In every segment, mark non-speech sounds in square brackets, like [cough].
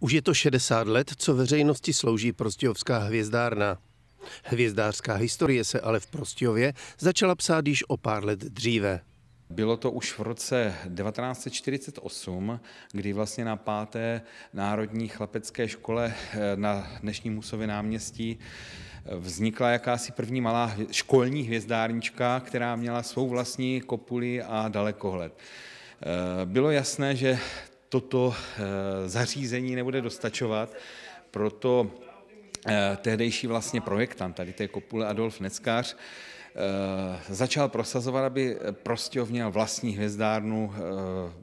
Už je to 60 let, co veřejnosti slouží prostějovská hvězdárna. Hvězdářská historie se ale v Prostějově začala psát již o pár let dříve. Bylo to už v roce 1948, kdy vlastně na páté národní chlapecké škole eh, na dnešním Musově náměstí eh, vznikla jakási první malá školní hvězdárnička, která měla svou vlastní kopuli a dalekohled. Eh, bylo jasné, že toto eh, zařízení nebude dostačovat, proto eh, tehdejší vlastně projektant tady té kopule Adolf Neckář eh, začal prosazovat, aby Prostějov měl vlastní hvězdárnu,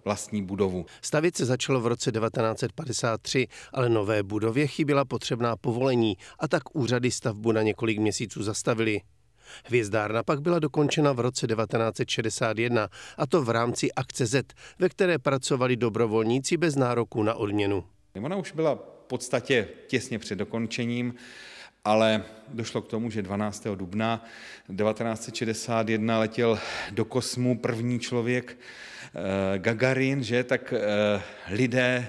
vlastní budovu. Stavit se začalo v roce 1953, ale nové budově chyběla potřebná povolení a tak úřady stavbu na několik měsíců zastavili. Hvězdárna pak byla dokončena v roce 1961, a to v rámci akce Z, ve které pracovali dobrovolníci bez nároku na odměnu. Ona už byla v podstatě těsně před dokončením, ale došlo k tomu, že 12. dubna 1961 letěl do kosmu první člověk eh, Gagarin, že tak eh, lidé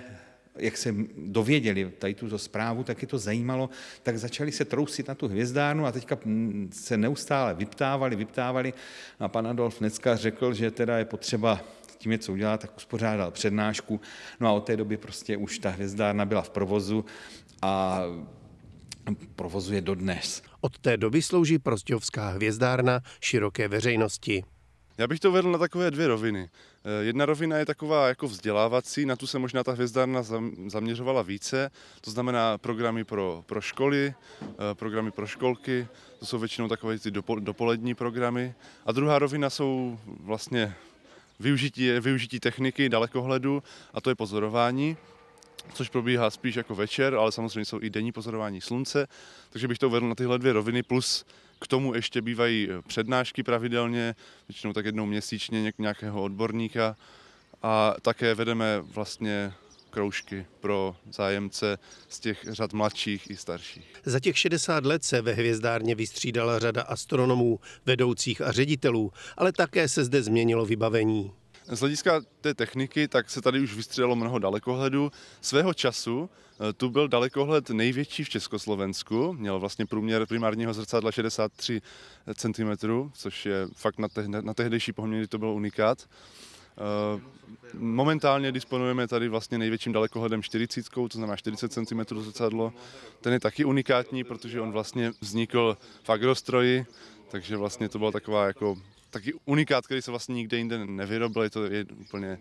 jak se dověděli tady tuto zprávu, tak je to zajímalo, tak začali se trousit na tu hvězdárnu a teďka mm, se neustále vyptávali, vyptávali a pan Adolf Necka řekl, že teda je potřeba tím něco udělat, tak uspořádal přednášku. No a od té doby prostě už ta hvězdárna byla v provozu a provozuje dodnes. Od té doby slouží Prostějovská hvězdárna široké veřejnosti. Já bych to vedl na takové dvě roviny. Eh, jedna rovina je taková jako vzdělávací, na tu se možná ta hvězdárna zaměřovala více, to znamená programy pro, pro školy, eh, programy pro školky, to jsou většinou takové ty dopolední programy. A druhá rovina jsou vlastně využití, využití techniky dalekohledu a to je pozorování což probíhá spíš jako večer, ale samozřejmě jsou i denní pozorování slunce, takže bych to uvedl na tyhle dvě roviny plus k tomu ještě bývají eh, přednášky pravidelně, většinou tak jednou měsíčně nějakého odborníka a také vedeme vlastně kroužky pro zájemce z těch řad mladších i starších. Za těch 60 let se ve hvězdárně vystřídala řada astronomů, vedoucích a ředitelů, ale také se zde změnilo vybavení. Z hlediska té techniky, tak se tady už vystřelilo mnoho dalekohledů. Svého času eh, tu byl dalekohled největší v Československu, měl vlastně průměr primárního zrcadla 63 cm, což je fakt na, tehdejší poměry to byl unikát. Eh, momentálně disponujeme tady vlastně největším dalekohledem 40, to znamená 40 cm zrcadlo. Ten je taky unikátní, protože on vlastně vznikl v agrostroji, takže vlastně to byla taková jako taky unikát, který se vlastně nikde jinde nevyrobil, je to je úplně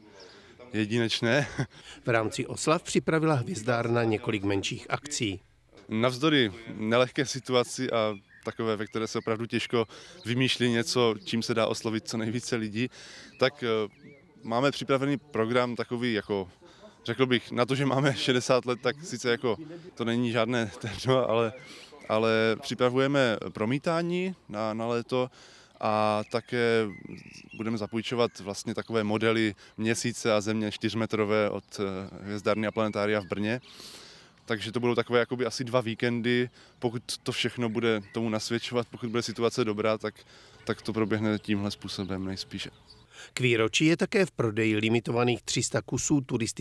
jedinečné. [laughs] V rámci oslav připravila hvězdárna několik menších akcí. Navzdory nelehké situaci a takové, ve které se opravdu těžko vymýšlí něco, čím se dá oslovit co nejvíce lidí, tak eh, máme připravený program takový jako řekl bych, na to, že máme 60 [laughs] let, tak sice jako to není žádné [laughs] téma, ale, ale připravujeme promítání na, na léto a také budeme zapůjčovat vlastně takové modely měsíce a země čtyřmetrové od eh, Hvězdárny a Planetária v Brně. Takže to budou takové jakoby asi dva víkendy, pokud to všechno bude tomu nasvědčovat, pokud bude situace dobrá, tak, tak to proběhne tímhle způsobem nejspíše. K výročí je také v prodeji limitovaných 300 kusů turistických